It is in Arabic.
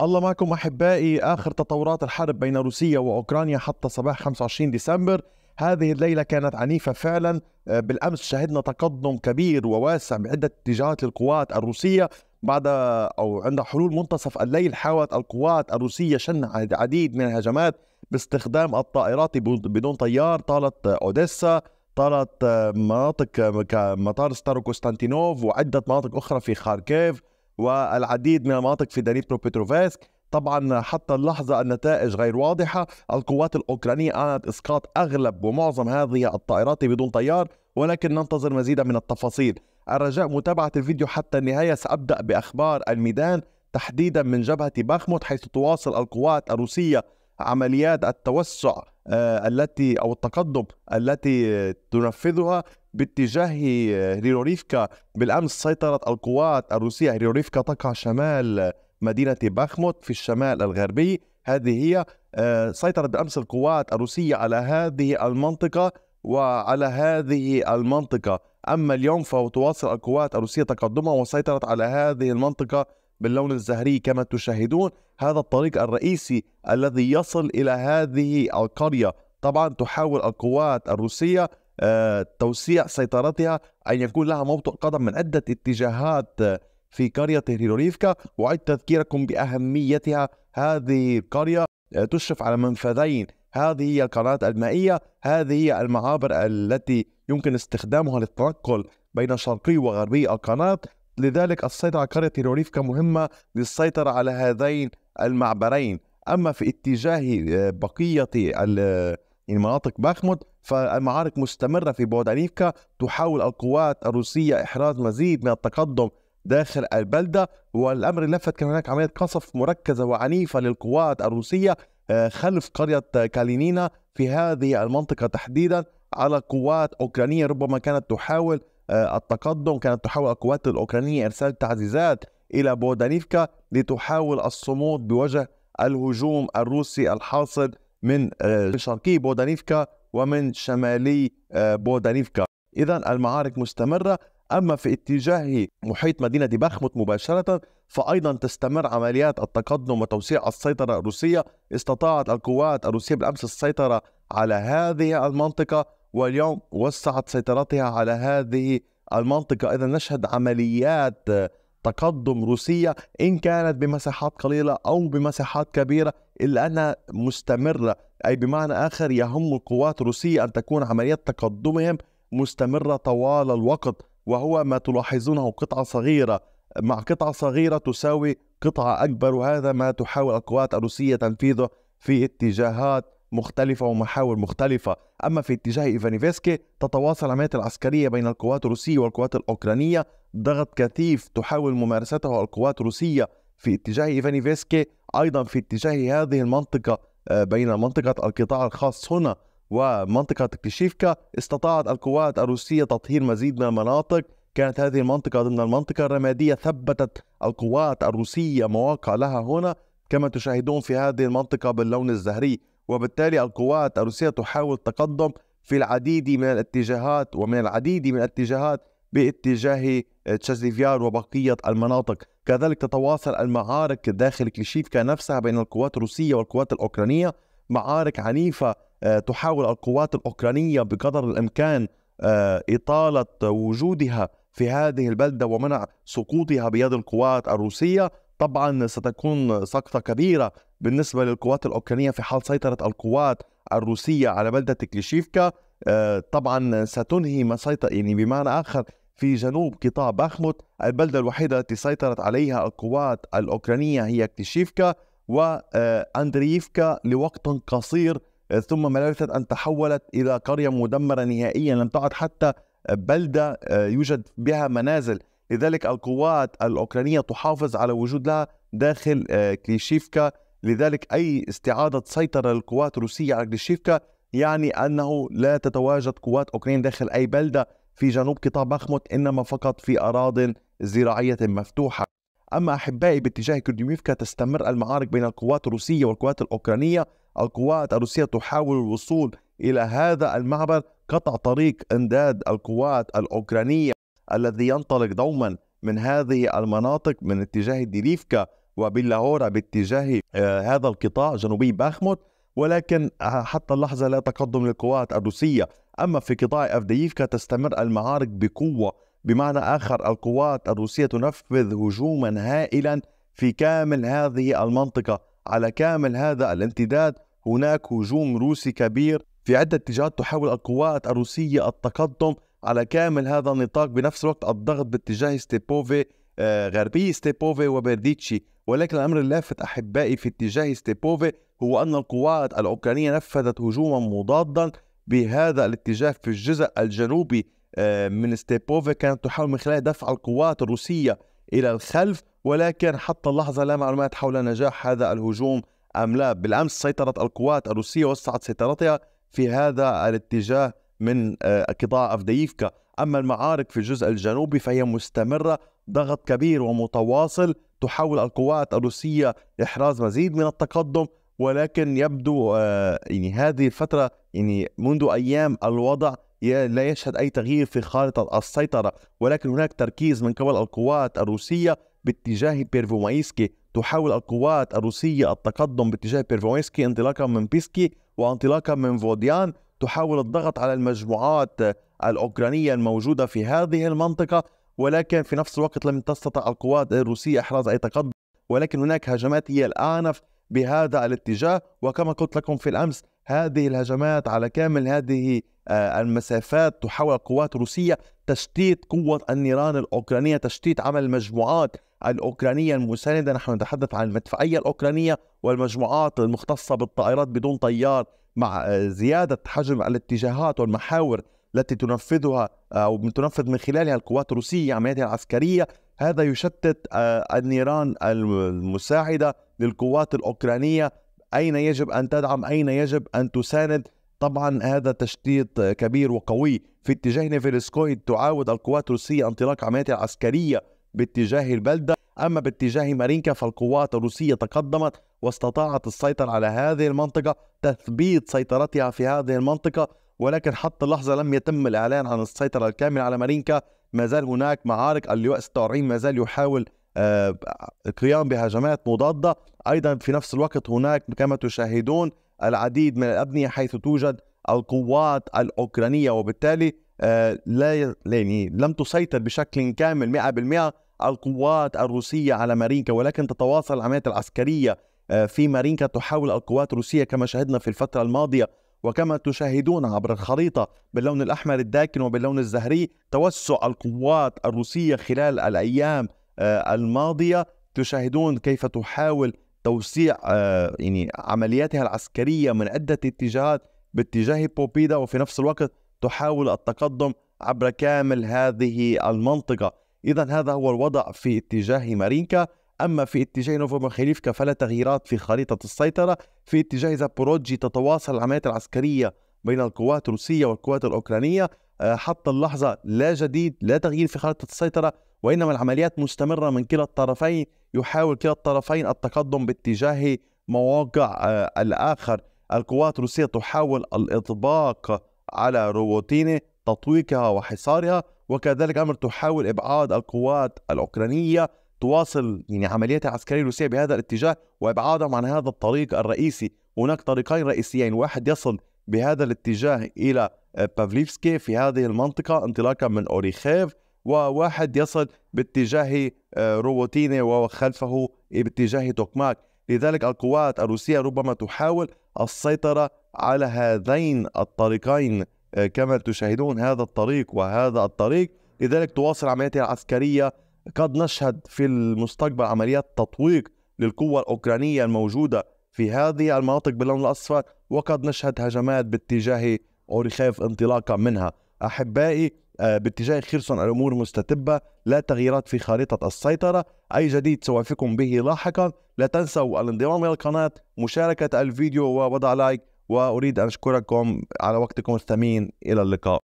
الله معكم احبائي اخر تطورات الحرب بين روسيا واوكرانيا حتى صباح 25 ديسمبر هذه الليله كانت عنيفه فعلا آه، بالامس شهدنا تقدم كبير وواسع بعده اتجاهات للقوات الروسيه بعد او عند حلول منتصف الليل حاولت القوات الروسيه شن العديد من الهجمات باستخدام الطائرات بدون طيار طالت اوديسا طالت آه، مناطق آه، كمطار ستارو كوستانتينوف وعده مناطق اخرى في خاركيف والعديد من المناطق في دنيب بتروفيسك طبعا حتى اللحظة النتائج غير واضحة القوات الأوكرانية أعلنت إسقاط أغلب ومعظم هذه الطائرات بدون طيار ولكن ننتظر مزيدا من التفاصيل الرجاء متابعة الفيديو حتى النهاية سأبدأ بأخبار الميدان تحديدا من جبهة باخموت حيث تواصل القوات الروسية عمليات التوسع آه، التي أو التقدم التي تنفذها باتجاه هيروريفكا بالامس سيطرت القوات الروسيه هيروريفكا تقع شمال مدينه باخموت في الشمال الغربي هذه هي آه، سيطرت بالامس القوات الروسيه على هذه المنطقه وعلى هذه المنطقه اما اليوم فتواصل القوات الروسيه تقدمها وسيطرت على هذه المنطقه باللون الزهري كما تشاهدون هذا الطريق الرئيسي الذي يصل الى هذه القريه طبعا تحاول القوات الروسيه آه، توسيع سيطرتها أن يكون لها موطئ قدم من عدة اتجاهات آه، في قرية هيروريفكا وأعد تذكيركم بأهميتها هذه القرية آه، تشرف على منفذين هذه هي القنوات المائية هذه هي المعابر التي يمكن استخدامها للتنقل بين شرقي وغربي القناة لذلك السيطرة على قرية هيروريفكا مهمة للسيطرة على هذين المعبرين أما في اتجاه بقية يعني مناطق باخمود فالمعارك مستمرة في بودانيفكا تحاول القوات الروسية إحراز مزيد من التقدم داخل البلدة والأمر لفت كان هناك عملية قصف مركزة وعنيفة للقوات الروسية آه، خلف قرية كالينينا في هذه المنطقة تحديدا على قوات أوكرانية ربما كانت تحاول آه، التقدم كانت تحاول القوات الأوكرانية إرسال تعزيزات إلى بودانيفكا لتحاول الصمود بوجه الهجوم الروسي الحاصل من آه، شرقي بودانيفكا ومن شمالي آه، بودانيفكا إذا المعارك مستمرة أما في اتجاه محيط مدينة بخمت مباشرة فأيضا تستمر عمليات التقدم وتوسيع السيطرة الروسية استطاعت القوات الروسية بالأمس السيطرة على هذه المنطقة واليوم وسعت سيطرتها على هذه المنطقة إذا نشهد عمليات آه، تقدم روسية إن كانت بمساحات قليلة أو بمساحات كبيرة إلا أنها مستمرة أي بمعنى آخر يهم القوات الروسية أن تكون عملية تقدمهم مستمرة طوال الوقت وهو ما تلاحظونه قطعة صغيرة مع قطعة صغيرة تساوي قطعة أكبر وهذا ما تحاول القوات الروسية تنفيذه في اتجاهات مختلفة ومحاور مختلفة أما في اتجاه إيفانيفسكي تتواصل العمليات العسكرية بين القوات الروسية والقوات الأوكرانية ضغط كثيف تحاول ممارسته القوات الروسية في اتجاه ايفاني فيسكي ايضا في اتجاه هذه المنطقه آه، بين منطقه القطاع الخاص هنا ومنطقه كليشيفكا استطاعت القوات الروسيه تطهير مزيد من المناطق كانت هذه المنطقه ضمن المنطقه الرماديه ثبتت القوات الروسيه مواقع لها هنا كما تشاهدون في هذه المنطقه باللون الزهري وبالتالي القوات الروسيه تحاول التقدم في العديد من الاتجاهات ومن العديد من الاتجاهات باتجاه آه، تشزيفيار وبقية المناطق كذلك تتواصل المعارك داخل كليشيفكا نفسها بين القوات الروسية والقوات الأوكرانية معارك عنيفة آه، تحاول القوات الأوكرانية بقدر الإمكان آه، إطالة وجودها في هذه البلدة ومنع سقوطها بيد القوات الروسية طبعا ستكون سقطة كبيرة بالنسبة للقوات الأوكرانية في حال سيطرة القوات الروسية على بلدة كليشيفكا طبعا ستنهي ما سيطر يعني بمعنى آخر في جنوب قطاع باخموت البلدة الوحيدة التي سيطرت عليها القوات الأوكرانية هي كتشيفكا وأندريفكا آه، لوقت قصير ثم ما لبثت أن تحولت إلى قرية مدمرة نهائيا لم تعد حتى بلدة آه، يوجد بها منازل لذلك القوات الأوكرانية تحافظ على وجود لها داخل آه، كليشيفكا لذلك أي استعادة سيطرة للقوات الروسية على كليشيفكا يعني أنه لا تتواجد قوات أوكرانية داخل أي بلدة في جنوب قطاع بخمت إنما فقط في أراض زراعية مفتوحة أما أحبائي باتجاه كرديميفكا تستمر المعارك بين القوات الروسية والقوات الأوكرانية القوات الروسية تحاول الوصول إلى هذا المعبر قطع طريق إمداد القوات الأوكرانية الذي ينطلق دوما من هذه المناطق من اتجاه ديليفكا وبلاهورا باتجاه آه، هذا القطاع جنوبي باخموت ولكن آه، حتى اللحظة لا تقدم للقوات الروسية أما في قطاع أفدييفكا تستمر المعارك بقوة بمعنى آخر القوات الروسية تنفذ هجوما هائلا في كامل هذه المنطقة على كامل هذا الامتداد هناك هجوم روسي كبير في عدة اتجاهات تحاول القوات الروسية التقدم على كامل هذا النطاق بنفس الوقت الضغط باتجاه ستيبوفي آه، غربي ستيبوفي وبرديتشي ولكن الأمر اللافت أحبائي في اتجاه ستيبوفي هو أن القوات الأوكرانية نفذت هجوما مضادا بهذا الاتجاه في الجزء الجنوبي آه، من ستيبوفا كانت تحاول من خلال دفع القوات الروسية إلى الخلف ولكن حتى اللحظة لا معلومات حول نجاح هذا الهجوم أم لا بالأمس سيطرت القوات الروسية وسعت سيطرتها في هذا الاتجاه من آه، قطاع أفدييفكا أما المعارك في الجزء الجنوبي فهي مستمرة ضغط كبير ومتواصل تحاول القوات الروسية إحراز مزيد من التقدم ولكن يبدو آه، يعني هذه الفترة يعني منذ أيام الوضع لا يشهد أي تغيير في خارطة السيطرة ولكن هناك تركيز من قبل القوات الروسية باتجاه بيرفومايسكي تحاول القوات الروسية التقدم باتجاه بيرفومايسكي انطلاقا من بيسكي وانطلاقا من فوديان تحاول الضغط على المجموعات آه، الأوكرانية الموجودة في هذه المنطقة ولكن في نفس الوقت لم تستطع القوات الروسية إحراز أي تقدم ولكن هناك هجمات هي الآنف بهذا الاتجاه وكما قلت لكم في الامس هذه الهجمات على كامل هذه آه، المسافات تحاول القوات الروسيه تشتيت قوه النيران الاوكرانيه، تشتيت عمل المجموعات الاوكرانيه المسانده، نحن نتحدث عن المدفعيه الاوكرانيه والمجموعات المختصه بالطائرات بدون طيار مع آه، زياده حجم الاتجاهات والمحاور التي تنفذها آه، او تنفذ من خلالها القوات الروسيه عملياتها العسكريه، هذا يشتت النيران المساعده للقوات الاوكرانيه اين يجب ان تدعم اين يجب ان تساند طبعا هذا تشتيت كبير وقوي في اتجاه نيفيرسكوي تعاود القوات الروسيه انطلاق عملياتها العسكريه باتجاه البلده اما باتجاه مارينكا فالقوات الروسيه تقدمت واستطاعت السيطره على هذه المنطقه تثبيت سيطرتها في هذه المنطقه ولكن حتى اللحظه لم يتم الاعلان عن السيطره الكامله على مارينكا ما زال هناك معارك اللواء 46 ما زال يحاول القيام آه، بهجمات مضاده ايضا في نفس الوقت هناك كما تشاهدون العديد من الابنيه حيث توجد القوات الاوكرانيه وبالتالي آه، لا يعني لم تسيطر بشكل كامل 100% القوات الروسيه على مارينكا ولكن تتواصل العمليات العسكريه آه، في مارينكا تحاول القوات الروسيه كما شاهدنا في الفتره الماضيه وكما تشاهدون عبر الخريطه باللون الاحمر الداكن وباللون الزهري توسع القوات الروسيه خلال الايام آه، الماضيه تشاهدون كيف تحاول توسيع آه، يعني عملياتها العسكريه من عده اتجاهات باتجاه بوبيدا وفي نفس الوقت تحاول التقدم عبر كامل هذه المنطقه اذا هذا هو الوضع في اتجاه مارينكا أما في اتجاه نوفو مخيليفكا فلا تغييرات في خريطة السيطرة في اتجاه زابوروجي تتواصل العمليات العسكرية بين القوات الروسية والقوات الأوكرانية حتى اللحظة لا جديد لا تغيير في خارطة السيطرة وإنما العمليات مستمرة من كلا الطرفين يحاول كلا الطرفين التقدم باتجاه مواقع آه، الآخر القوات الروسية تحاول الإطباق على روبوتيني تطويقها وحصارها وكذلك أمر تحاول إبعاد القوات الأوكرانية تواصل يعني عملياتها العسكرية الروسية بهذا الاتجاه وإبعادهم عن هذا الطريق الرئيسي هناك طريقين رئيسيين واحد يصل بهذا الاتجاه إلى بافليفسكي في هذه المنطقة انطلاقا من أوريخيف وواحد يصل باتجاه آه، روتيني وخلفه باتجاه توكماك لذلك القوات الروسية ربما تحاول السيطرة على هذين الطريقين آه، كما تشاهدون هذا الطريق وهذا الطريق لذلك تواصل عملياتها العسكرية قد نشهد في المستقبل عمليات تطويق للقوة الأوكرانية الموجودة في هذه المناطق باللون الأصفر وقد نشهد هجمات باتجاه اوري خايف انطلاقا منها أحبائي آه، باتجاه خيرسون الأمور مستتبة لا تغييرات في خريطه السيطرة أي جديد سوافقكم به لاحقا لا تنسوا الانضمام إلى القناة مشاركة الفيديو ووضع لايك وأريد أن أشكركم على وقتكم الثمين إلى اللقاء